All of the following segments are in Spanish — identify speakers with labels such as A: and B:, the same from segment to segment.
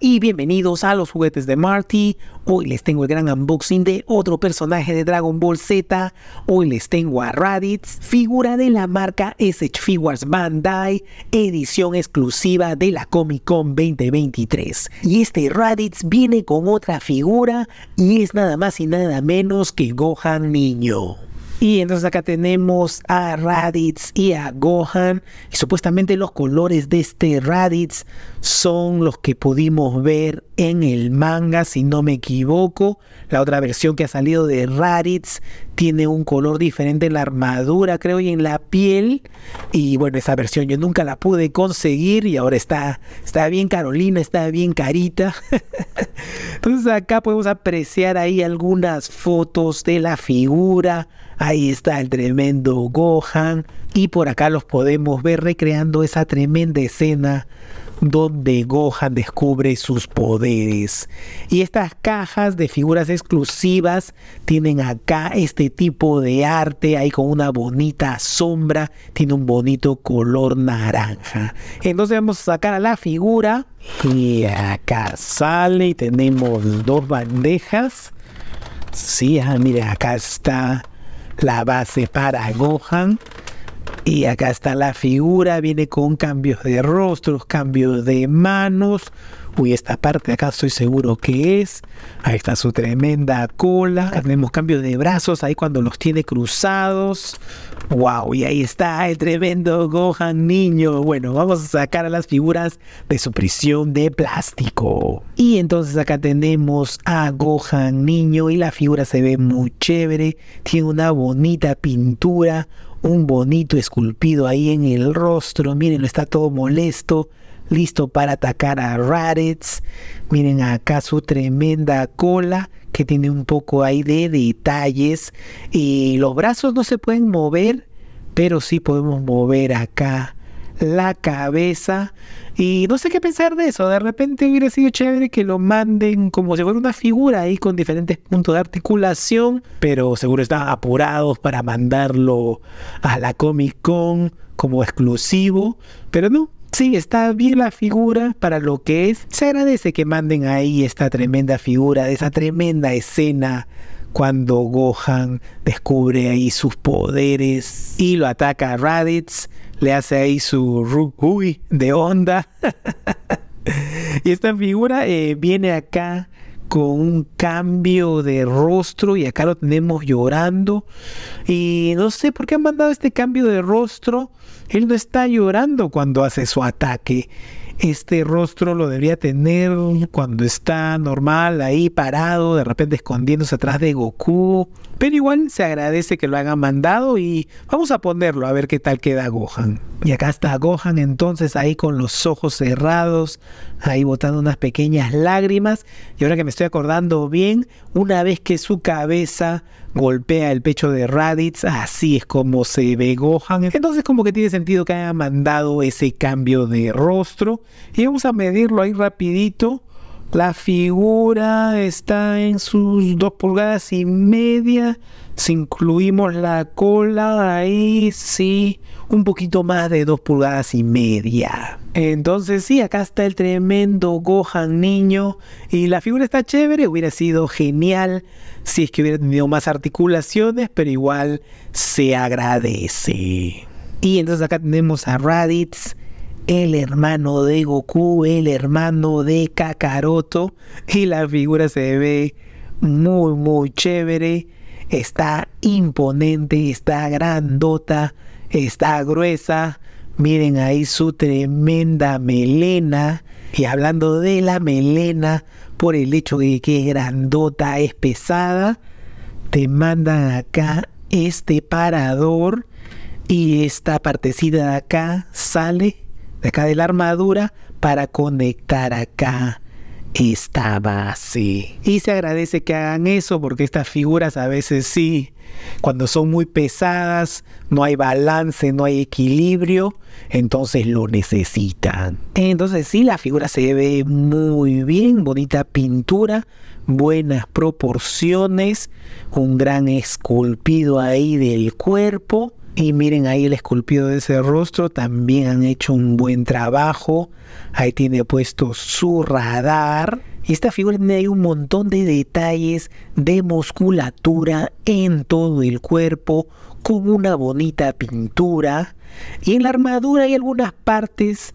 A: y bienvenidos a los juguetes de Marty. Hoy les tengo el gran unboxing de otro personaje de Dragon Ball Z. Hoy les tengo a Raditz, figura de la marca SH Figures Bandai, edición exclusiva de la Comic Con 2023. Y este Raditz viene con otra figura y es nada más y nada menos que Gohan Niño. Y entonces acá tenemos a Raditz y a Gohan. Y supuestamente los colores de este Raditz son los que pudimos ver en el manga, si no me equivoco. La otra versión que ha salido de Raditz tiene un color diferente en la armadura, creo, y en la piel. Y bueno, esa versión yo nunca la pude conseguir y ahora está, está bien Carolina, está bien carita. entonces acá podemos apreciar ahí algunas fotos de la figura Ahí está el tremendo Gohan. Y por acá los podemos ver recreando esa tremenda escena donde Gohan descubre sus poderes. Y estas cajas de figuras exclusivas tienen acá este tipo de arte, ahí con una bonita sombra, tiene un bonito color naranja. Entonces vamos a sacar a la figura y acá sale y tenemos dos bandejas. Sí, ah, mire, acá está la base para Gohan. Y acá está la figura, viene con cambios de rostros, cambios de manos, Uy, esta parte de acá estoy seguro que es. Ahí está su tremenda cola. Tenemos cambio de brazos ahí cuando los tiene cruzados. ¡Wow! Y ahí está el tremendo Gohan niño. Bueno, vamos a sacar a las figuras de su prisión de plástico. Y entonces acá tenemos a Gohan niño y la figura se ve muy chévere. Tiene una bonita pintura un bonito esculpido ahí en el rostro, miren, está todo molesto, listo para atacar a Raditz. Miren acá su tremenda cola que tiene un poco ahí de detalles. Y los brazos no se pueden mover, pero sí podemos mover acá la cabeza. Y no sé qué pensar de eso. De repente hubiera sido chévere que lo manden como si fuera una figura ahí con diferentes puntos de articulación. Pero seguro están apurados para mandarlo a la Comic Con como exclusivo. Pero no, Sí, está bien la figura para lo que es. Se agradece que manden ahí esta tremenda figura, de esa tremenda escena cuando Gohan descubre ahí sus poderes y lo ataca a Raditz, le hace ahí su Rukui de onda. y esta figura eh, viene acá con un cambio de rostro y acá lo tenemos llorando. Y no sé por qué han mandado este cambio de rostro. Él no está llorando cuando hace su ataque. Este rostro lo debería tener cuando está normal, ahí parado, de repente escondiéndose atrás de Goku. Pero igual se agradece que lo hayan mandado y vamos a ponerlo a ver qué tal queda Gohan. Y acá está Gohan entonces ahí con los ojos cerrados, ahí botando unas pequeñas lágrimas. Y ahora que me estoy acordando bien, una vez que su cabeza golpea el pecho de Raditz, así es como se ve Gohan. Entonces como que tiene sentido que haya mandado ese cambio de rostro. Y vamos a medirlo ahí rapidito. La figura está en sus dos pulgadas y media. Si incluimos la cola, ahí sí, un poquito más de dos pulgadas y media. Entonces sí, acá está el tremendo Gohan niño. Y la figura está chévere, hubiera sido genial si es que hubiera tenido más articulaciones, pero igual se agradece. Y entonces acá tenemos a Raditz el hermano de Goku, el hermano de Kakaroto. Y la figura se ve muy, muy chévere. Está imponente, está grandota, está gruesa. Miren ahí su tremenda melena. Y hablando de la melena, por el hecho de que es grandota, es pesada, te mandan acá este parador y esta partecita de acá sale de acá de la armadura para conectar acá esta base. Y se agradece que hagan eso porque estas figuras a veces sí, cuando son muy pesadas, no hay balance, no hay equilibrio, entonces lo necesitan. Entonces sí, la figura se ve muy bien, bonita pintura, buenas proporciones, un gran esculpido ahí del cuerpo y miren ahí el esculpido de ese rostro, también han hecho un buen trabajo. Ahí tiene puesto su radar. Y esta figura tiene un montón de detalles de musculatura en todo el cuerpo, con una bonita pintura. Y en la armadura hay algunas partes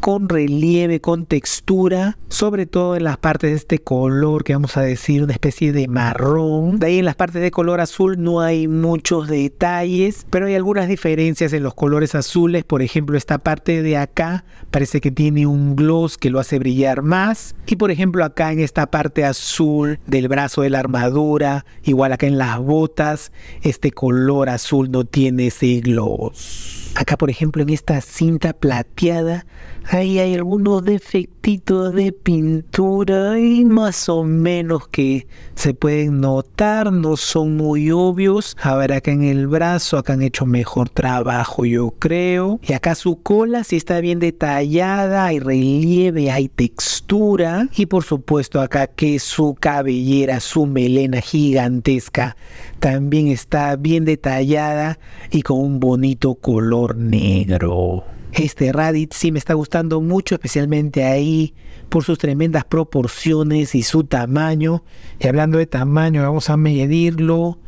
A: con relieve, con textura, sobre todo en las partes de este color que vamos a decir una especie de marrón. De ahí en las partes de color azul no hay muchos detalles, pero hay algunas diferencias en los colores azules. Por ejemplo, esta parte de acá parece que tiene un gloss que lo hace brillar más. Y por ejemplo, acá en esta parte azul del brazo de la armadura, igual acá en las botas, este color azul no tiene ese gloss. Acá, por ejemplo, en esta cinta plateada, ahí hay algunos defectitos de pintura y más o menos que se pueden notar, no son muy obvios. A ver, acá en el brazo, acá han hecho mejor trabajo, yo creo. Y acá su cola sí está bien detallada, hay relieve, hay textura. Y por supuesto acá que su cabellera, su melena gigantesca también está bien detallada y con un bonito color negro. Este Raditz sí me está gustando mucho, especialmente ahí por sus tremendas proporciones y su tamaño. Y hablando de tamaño, vamos a medirlo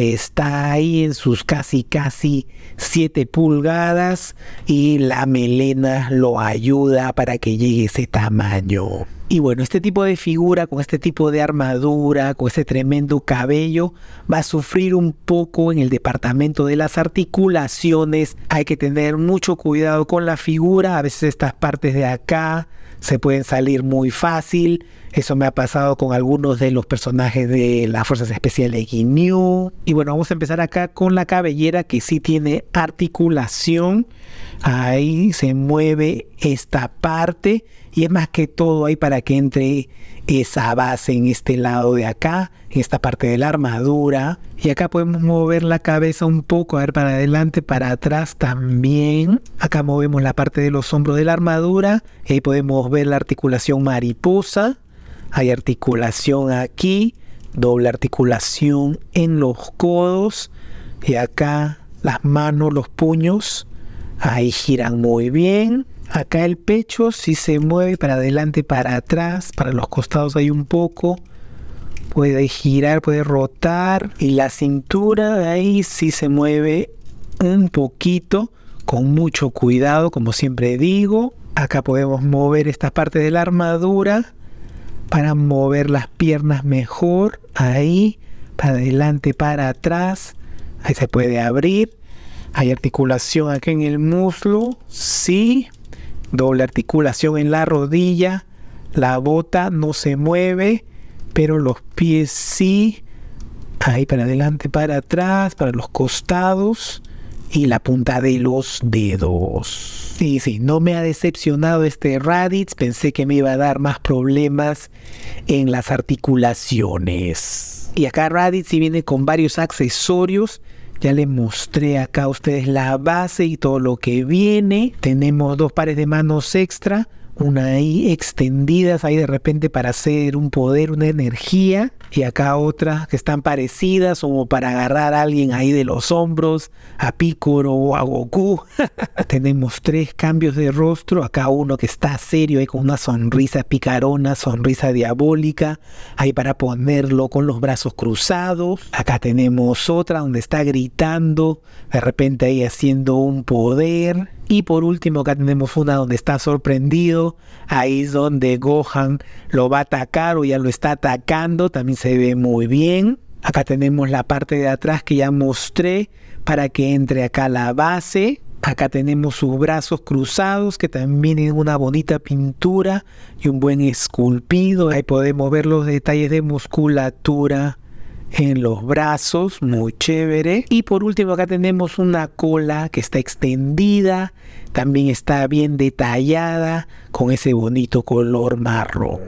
A: está ahí en sus casi casi 7 pulgadas y la melena lo ayuda para que llegue ese tamaño. Y bueno, este tipo de figura, con este tipo de armadura, con ese tremendo cabello, va a sufrir un poco en el departamento de las articulaciones. Hay que tener mucho cuidado con la figura, a veces estas partes de acá se pueden salir muy fácil. Eso me ha pasado con algunos de los personajes de las Fuerzas Especiales Ginyu. Y bueno, vamos a empezar acá con la cabellera que sí tiene articulación. Ahí se mueve esta parte y es más que todo ahí para que entre esa base en este lado de acá, en esta parte de la armadura. Y acá podemos mover la cabeza un poco, a ver, para adelante, para atrás también. Acá movemos la parte de los hombros de la armadura. Y ahí podemos ver la articulación mariposa. Hay articulación aquí, doble articulación en los codos. Y acá las manos, los puños. Ahí giran muy bien. Acá el pecho si se mueve para adelante, para atrás, para los costados hay un poco. Puede girar, puede rotar. Y la cintura de ahí sí se mueve un poquito, con mucho cuidado, como siempre digo. Acá podemos mover esta parte de la armadura para mover las piernas mejor. Ahí, para adelante, para atrás. Ahí se puede abrir. Hay articulación acá en el muslo. Sí doble articulación en la rodilla, la bota no se mueve, pero los pies sí. Ahí para adelante, para atrás, para los costados y la punta de los dedos. Sí, sí, no me ha decepcionado este Raditz. Pensé que me iba a dar más problemas en las articulaciones. Y acá Raditz sí viene con varios accesorios ya les mostré acá a ustedes la base y todo lo que viene. Tenemos dos pares de manos extra una ahí extendidas ahí de repente para hacer un poder, una energía y acá otra que están parecidas como para agarrar a alguien ahí de los hombros, a Picoro o a Goku. Tenemos tres cambios de rostro, acá uno que está serio y con una sonrisa picarona, sonrisa diabólica, ahí para ponerlo con los brazos cruzados. Acá tenemos otra donde está gritando, de repente ahí haciendo un poder y por último, acá tenemos una donde está sorprendido. Ahí es donde Gohan lo va a atacar o ya lo está atacando. También se ve muy bien. Acá tenemos la parte de atrás que ya mostré para que entre acá la base. Acá tenemos sus brazos cruzados que también es una bonita pintura y un buen esculpido. Ahí podemos ver los detalles de musculatura en los brazos, muy chévere. Y por último acá tenemos una cola que está extendida, también está bien detallada con ese bonito color marrón.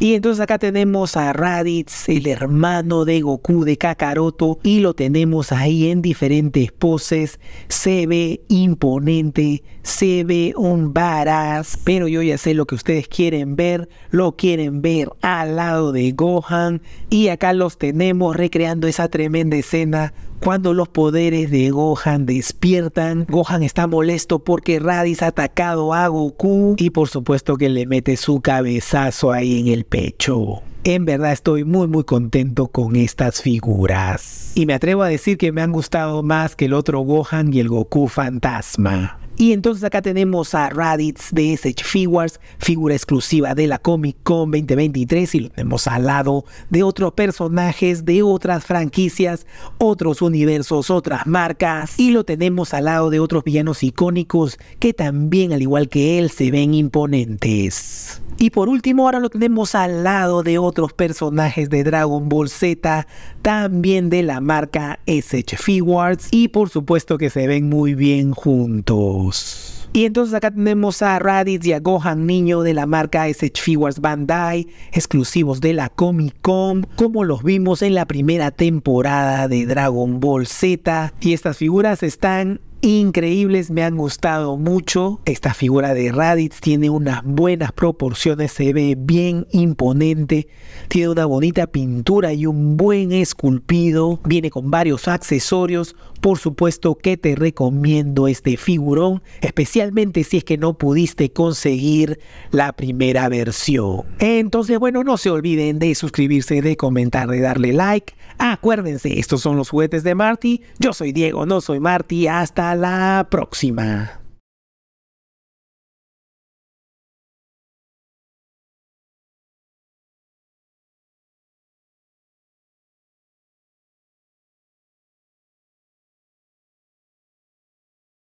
A: Y entonces acá tenemos a Raditz, el hermano de Goku de Kakaroto, y lo tenemos ahí en diferentes poses. Se ve imponente, se ve un varas, pero yo ya sé lo que ustedes quieren ver, lo quieren ver al lado de Gohan. Y acá los tenemos recreando esa tremenda escena cuando los poderes de Gohan despiertan. Gohan está molesto porque Raditz ha atacado a Goku y por supuesto que le mete su cabezazo ahí en el pecho. En verdad estoy muy muy contento con estas figuras. Y me atrevo a decir que me han gustado más que el otro Gohan y el Goku fantasma. Y entonces acá tenemos a Raditz de SH Figures, figura exclusiva de la Comic Con 2023 y lo tenemos al lado de otros personajes de otras franquicias, otros universos, otras marcas y lo tenemos al lado de otros villanos icónicos que también al igual que él se ven imponentes. Y por último, ahora lo tenemos al lado de otros personajes de Dragon Ball Z, también de la marca SH Figures y por supuesto que se ven muy bien juntos. Y entonces acá tenemos a Raditz y a Gohan Niño de la marca SH Figures Bandai, exclusivos de la Comic Con, como los vimos en la primera temporada de Dragon Ball Z. Y estas figuras están increíbles, me han gustado mucho. Esta figura de Raditz tiene unas buenas proporciones, se ve bien imponente, tiene una bonita pintura y un buen esculpido, viene con varios accesorios, por supuesto que te recomiendo este figurón, especialmente si es que no pudiste conseguir la primera versión. Entonces, bueno, no se olviden de suscribirse, de comentar, de darle like. Acuérdense, estos son los juguetes de Marty. Yo soy Diego, no soy Marty. Hasta la próxima.